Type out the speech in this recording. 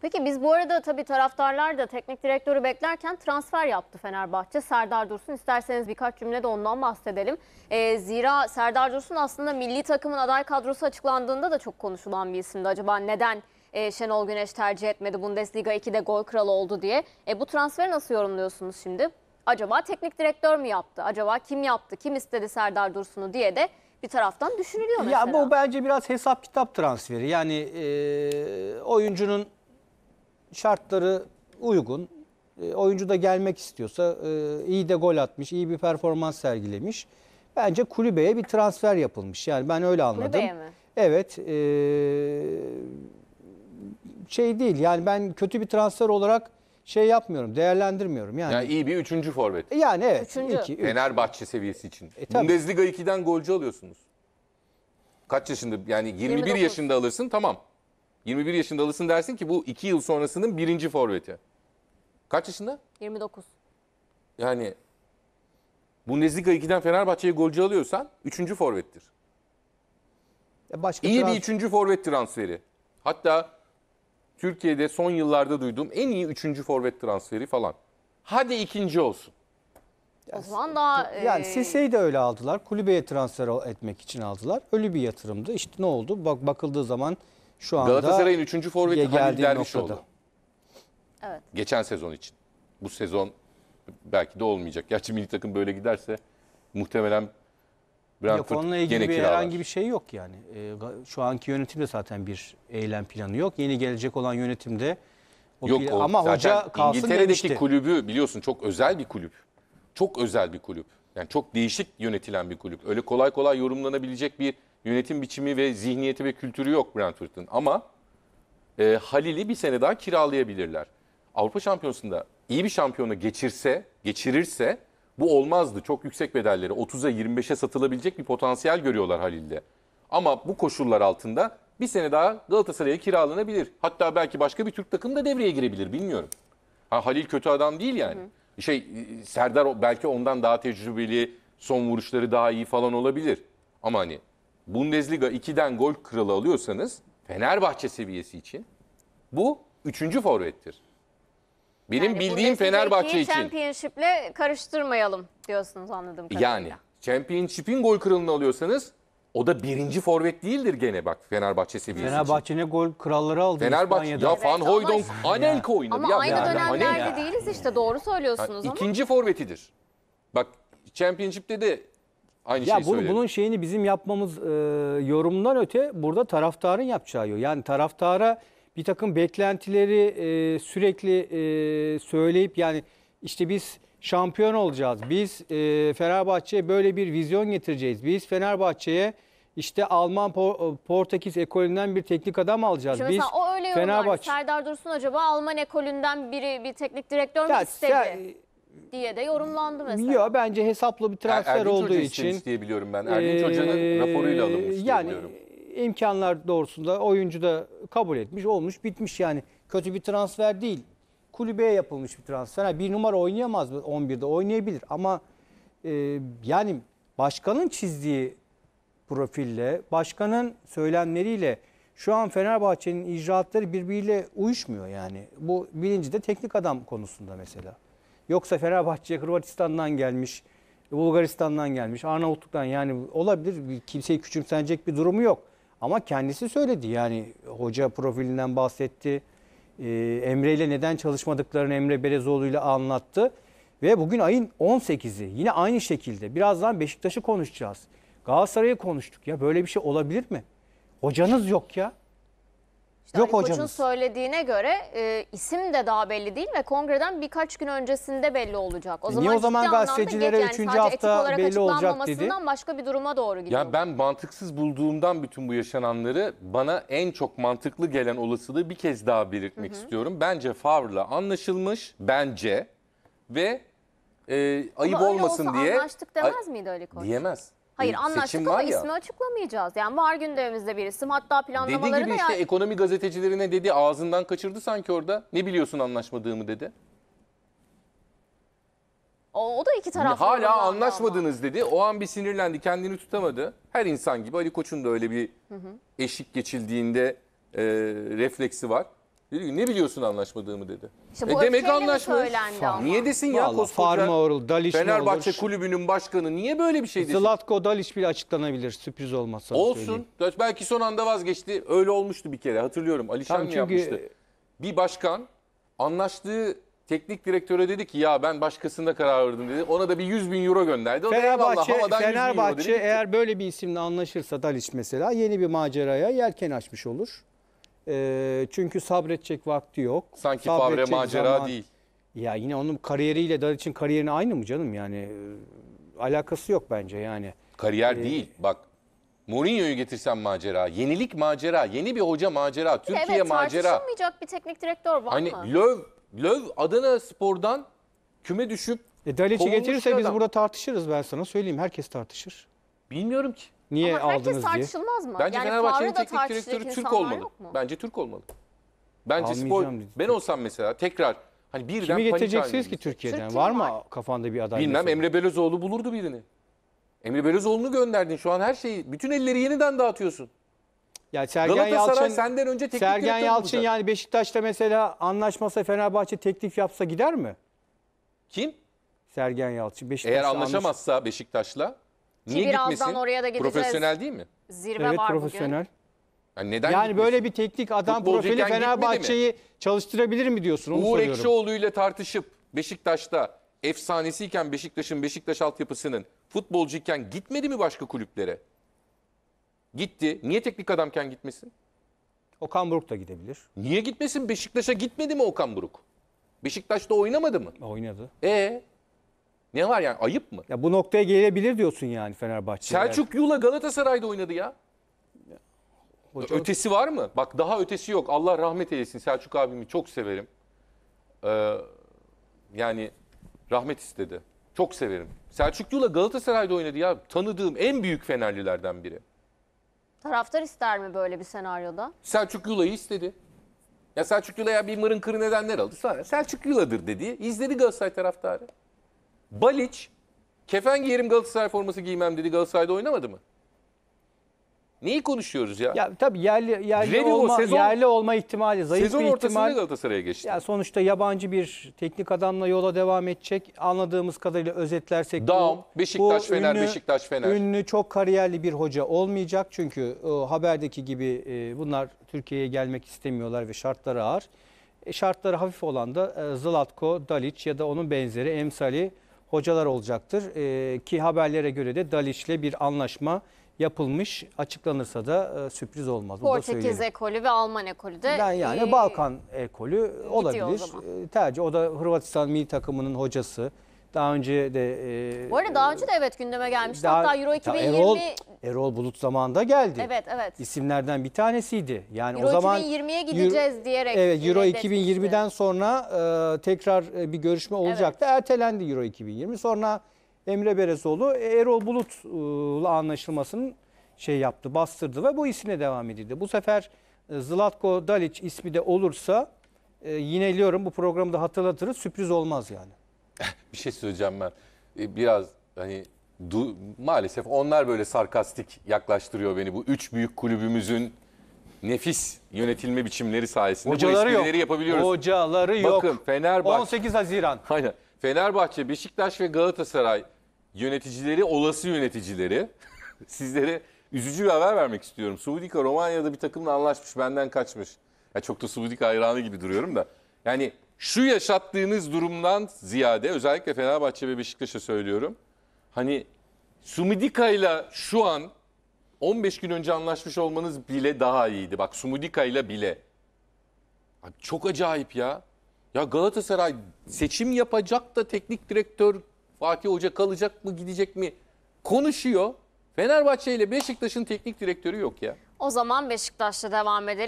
Peki biz bu arada tabii taraftarlar da teknik direktörü beklerken transfer yaptı Fenerbahçe. Serdar Dursun isterseniz birkaç cümle de ondan bahsedelim. Ee, zira Serdar Dursun aslında milli takımın aday kadrosu açıklandığında da çok konuşulan bir isimdi. Acaba neden e, Şenol Güneş tercih etmedi Bundesliga 2'de gol kralı oldu diye. E, bu transferi nasıl yorumluyorsunuz şimdi? Acaba teknik direktör mü yaptı? Acaba kim yaptı? Kim istedi Serdar Dursun'u diye de bir taraftan düşünülüyor mesela. Ya bu bence biraz hesap kitap transferi. Yani e, oyuncunun şartları uygun. E, oyuncu da gelmek istiyorsa e, iyi de gol atmış, iyi bir performans sergilemiş. Bence kulübeye bir transfer yapılmış. Yani ben öyle anladım. Kulübeye mi? Evet. E, şey değil yani ben kötü bir transfer olarak şey yapmıyorum, değerlendirmiyorum. Yani, Yani iyi bir üçüncü forvet. yani evet. Üçüncü. iki, üç. Fenerbahçe seviyesi için. E, tabii. Bundesliga 2'den golcü alıyorsunuz. Kaç yaşında yani 21 29. yaşında alırsın tamam. 21 yaşında alırsın dersin ki bu 2 yıl sonrasının birinci forveti. Kaç yaşında? 29. Yani Bundesliga 2'den Fenerbahçe'ye golcü alıyorsan 3. forvettir. E başka iyi trans- bir üçüncü forvet transferi. Hatta Türkiye'de son yıllarda duyduğum en iyi üçüncü forvet transferi falan. Hadi ikinci olsun. O zaman daha... Yani e... de öyle aldılar. Kulübeye transfer etmek için aldılar. Ölü bir yatırımdı. İşte ne oldu? Bak bakıldığı zaman şu anda Galatasaray'ın 3. forveti Halil Derviş noktada. oldu. Evet. Geçen sezon için. Bu sezon belki de olmayacak. Gerçi milli takım böyle giderse muhtemelen Brentford yok, onunla ilgili bir herhangi bir şey yok yani. E, şu anki yönetimde zaten bir eylem planı yok. Yeni gelecek olan yönetimde o yok, o, ama hoca kalsın İngiltere'deki demişti. kulübü biliyorsun çok özel bir kulüp. Çok özel bir kulüp. Yani çok değişik yönetilen bir kulüp. Öyle kolay kolay yorumlanabilecek bir yönetim biçimi ve zihniyeti ve kültürü yok Brentford'un. Ama e, Halil'i bir sene daha kiralayabilirler. Avrupa Şampiyonası'nda iyi bir şampiyona geçirse, geçirirse bu olmazdı. Çok yüksek bedelleri 30'a 25'e satılabilecek bir potansiyel görüyorlar Halil'de. Ama bu koşullar altında bir sene daha Galatasaray'a kiralanabilir. Hatta belki başka bir Türk takım da devreye girebilir bilmiyorum. Ha, Halil kötü adam değil yani. Hı. Şey e, Serdar belki ondan daha tecrübeli, son vuruşları daha iyi falan olabilir. Ama hani Bundesliga 2'den gol kralı alıyorsanız Fenerbahçe seviyesi için bu üçüncü forvettir. Benim yani bildiğim Fenerbahçe için. Championship'le karıştırmayalım diyorsunuz anladığım kadarıyla. Yani Championship'in gol kralını alıyorsanız o da birinci forvet değildir gene bak Fenerbahçe seviyesi Fenerbahçe için. ne gol kralları aldı Fenerbahçe, İspanya'da. Ya Van evet, Hooydonk, Anelka oynadı. Ama ya. aynı ya, dönemlerde Anelka. Hani- değiliz işte doğru söylüyorsunuz yani, ama. İkinci forvetidir. Bak Championship'te de Aynı ya şeyi bunu, Bunun şeyini bizim yapmamız e, yorumdan öte burada taraftarın yapacağı yok. Yani taraftara bir takım beklentileri e, sürekli e, söyleyip yani işte biz şampiyon olacağız. Biz e, Fenerbahçe'ye böyle bir vizyon getireceğiz. Biz Fenerbahçe'ye işte Alman Portekiz ekolünden bir teknik adam alacağız. Şimdi Biz o öyle Fenerbahçe... Serdar Dursun acaba Alman ekolünden biri bir teknik direktör mü istedi? Ya, diye de yorumlandı mesela. Ya bence hesaplı bir er- transfer Erdinç olduğu Hoca için. diye biliyorum ben. Erdinç ee, Hoca'nın raporuyla alınmış yani, diye biliyorum. imkanlar doğrusunda oyuncu da kabul etmiş, olmuş, bitmiş yani. Kötü bir transfer değil. Kulübeye yapılmış bir transfer. Yani bir numara oynayamaz mı 11'de? Oynayabilir ama e, yani başkanın çizdiği profille, başkanın söylemleriyle şu an Fenerbahçe'nin icraatları birbiriyle uyuşmuyor yani. Bu birinci de teknik adam konusunda mesela. Yoksa Fenerbahçe Hırvatistan'dan gelmiş, Bulgaristan'dan gelmiş, Arnavutluk'tan yani olabilir. Kimseyi küçümsenecek bir durumu yok. Ama kendisi söyledi yani hoca profilinden bahsetti. Ee, Emre ile neden çalışmadıklarını Emre Berezoğlu ile anlattı. Ve bugün ayın 18'i yine aynı şekilde birazdan Beşiktaş'ı konuşacağız. Galatasaray'ı konuştuk ya böyle bir şey olabilir mi? Hocanız yok ya. İşte Yok Ali Koç'un söylediğine göre e, isim de daha belli değil ve kongreden birkaç gün öncesinde belli olacak. O e, Niye zaman o zaman ciddi anlamda gazetecilere geç, üçüncü hafta etik olarak belli olacak dedi? başka bir duruma doğru gidiyor. Ya ben mantıksız bulduğumdan bütün bu yaşananları bana en çok mantıklı gelen olasılığı bir kez daha belirtmek istiyorum. Bence Favre'la anlaşılmış bence ve e, ayıp öyle olmasın olsa diye anlaştık demez miydi Ali Koç? diyemez. Hayır Bir anlaştık ama ismi açıklamayacağız. Yani var gündemimizde bir isim. Hatta Dediği planlamaları gibi da işte ya- ekonomi gazetecilerine dedi ağzından kaçırdı sanki orada. Ne biliyorsun anlaşmadığımı dedi. o, o da iki taraflı. yorumlandı Hala ama. anlaşmadınız dedi. O an bir sinirlendi, kendini tutamadı. Her insan gibi Ali Koç'un da öyle bir eşik geçildiğinde e, refleksi var. Dedi ki ne biliyorsun anlaşmadığımı dedi. İşte e demek öfkeyle anlaşmış. Niye desin ya Valla Farma Oral, Daliç ne Fenerbahçe olur? kulübünün başkanı niye böyle bir şey desin? Zlatko Daliç bile açıklanabilir sürpriz olmazsa. Olsun. Belki son anda vazgeçti. Öyle olmuştu bir kere hatırlıyorum. Alişan Tam çünkü- yapmıştı? Bir başkan anlaştığı teknik direktöre dedi ki ya ben başkasında karar verdim dedi. Ona da bir 100 bin euro gönderdi. O da eyvallah, Fenerbahçe, 100 bin euro dedi. eğer böyle bir isimle anlaşırsa Daliç mesela yeni bir maceraya yelken açmış olur çünkü sabredecek vakti yok. Sanki fabre macera zaman- değil. Ya yine onun kariyeriyle Dalic'in kariyerini aynı mı canım yani? Alakası yok bence yani. Kariyer değil. Bak Mourinho'yu getirsen macera, yenilik macera, yeni bir hoca macera, Türkiye evet, macera. tartışılmayacak bir teknik direktör var hani mı? Hani Löw, Löw Adana Spor'dan küme düşüp E, Dalic'i getirirse biz burada tartışırız ben sana söyleyeyim. Herkes tartışır. bilmiyorum ki niye Ama aldınız diye. Ama herkes tartışılmaz mı? Bence yani Fenerbahçe'nin teknik direktörü Türk olmalı. Bence Türk olmalı. Bence spor, ben olsam mesela tekrar hani birden Kimi getireceksiniz ki Türkiye'den? Türkiye var mı var. kafanda bir aday? Bilmem Emre Belözoğlu bulurdu birini. Emre Belözoğlu'nu gönderdin. Şu an her şeyi, bütün elleri yeniden dağıtıyorsun. Ya Sergen Galatasaray Yalçın, senden önce teknik Sergen Yalçın olacak. yani Beşiktaş'ta mesela anlaşmasa Fenerbahçe teklif yapsa gider mi? Kim? Sergen Yalçın. Beşiktaş'la Eğer anlaşamazsa anlaş... Beşiktaş'la Niye Ki birazdan oraya da gideceğiz. Profesyonel değil mi? Zirve Evet var profesyonel. Yani neden Yani gitmesin? böyle bir teknik adam Futbolcuyken profili gitmedi mi? Fenerbahçe'yi çalıştırabilir mi diyorsun onu Uğur soruyorum. Ekşioğlu ile tartışıp Beşiktaş'ta efsanesiyken Beşiktaş'ın Beşiktaş altyapısının futbolcuyken gitmedi mi başka kulüplere? Gitti. Niye teknik adamken gitmesin? Okan Buruk da gidebilir. Niye gitmesin? Beşiktaş'a gitmedi mi Okan Buruk? Beşiktaş'ta oynamadı mı? Oynadı. E ne var yani ayıp mı? Ya bu noktaya gelebilir diyorsun yani Fenerbahçe. Selçuk Yula Galatasaray'da oynadı ya. Hoca... Ötesi var mı? Bak daha ötesi yok. Allah rahmet eylesin. Selçuk abimi çok severim. Ee, yani rahmet istedi. Çok severim. Selçuk Yula Galatasaray'da oynadı ya. Tanıdığım en büyük Fenerlilerden biri. Taraftar ister mi böyle bir senaryoda? Selçuk Yula'yı istedi. Ya Selçuk Yula'ya bir mırın kırı nedenler aldı. Sonra Selçuk Yula'dır dedi. İzledi Galatasaray taraftarı. Baliç kefen giyerim Galatasaray forması giymem dedi Galatasaray'da oynamadı mı? Neyi konuşuyoruz ya? Ya tabii yerli yerli Revivo, olma sezon, yerli olma ihtimali zayıf sezon bir ihtimal. Galatasaray'a geçti. Ya sonuçta yabancı bir teknik adamla yola devam edecek. Anladığımız kadarıyla özetlersek Dağım, bu, Beşiktaş bu Fener ünlü, Beşiktaş Fener. Ünlü çok kariyerli bir hoca olmayacak çünkü o, e, haberdeki gibi e, bunlar Türkiye'ye gelmek istemiyorlar ve şartları ağır. E, şartları hafif olan da e, Zlatko, Dalic ya da onun benzeri Emsali hocalar olacaktır. E, ki haberlere göre de ile bir anlaşma yapılmış. Açıklanırsa da e, sürpriz olmaz. Portekiz söyleyelim. ekolü ve Alman ekolü de ben yani e, Balkan ekolü olabilir. zaman. Ee, tercih. O da Hırvatistan milli takımının hocası. Daha önce de e, Bu arada daha önce de evet gündeme gelmişti. Daha- Hatta Euro 2020 Erol Bulut zamanında geldi. Evet evet. İsimlerden bir tanesiydi. Yani Euro o zaman 2020'ye gideceğiz Euro, diyerek. Evet Euro 2020'den sonra e, tekrar e, bir görüşme olacaktı. Evet. Ertelendi Euro 2020. Sonra Emre Berezoğlu e, Erol Bulut'la anlaşılmasının şey yaptı, bastırdı ve bu isimle devam edildi. Bu sefer e, Zlatko Dalic ismi de olursa e, yineliyorum bu programda hatırlatırız sürpriz olmaz yani. bir şey söyleyeceğim ben. E, biraz hani du, maalesef onlar böyle sarkastik yaklaştırıyor beni. Bu üç büyük kulübümüzün nefis yönetilme biçimleri sayesinde Hocaları bu yok. yapabiliyoruz. Hocaları Bakın, yok. Bakın Fenerbahçe. 18 Haziran. Aynen. Fenerbahçe, Beşiktaş ve Galatasaray yöneticileri, olası yöneticileri sizlere üzücü bir haber vermek istiyorum. Suudika Romanya'da bir takımla anlaşmış, benden kaçmış. Ya çok da Suudika hayranı gibi duruyorum da. Yani şu yaşattığınız durumdan ziyade özellikle Fenerbahçe ve Beşiktaş'a söylüyorum. Hani Sumidika ile şu an 15 gün önce anlaşmış olmanız bile daha iyiydi. Bak Sumidika ile bile. Abi çok acayip ya. Ya Galatasaray seçim yapacak da teknik direktör Fatih Hoca kalacak mı gidecek mi konuşuyor. Fenerbahçe ile Beşiktaş'ın teknik direktörü yok ya. O zaman Beşiktaş'ta devam edelim.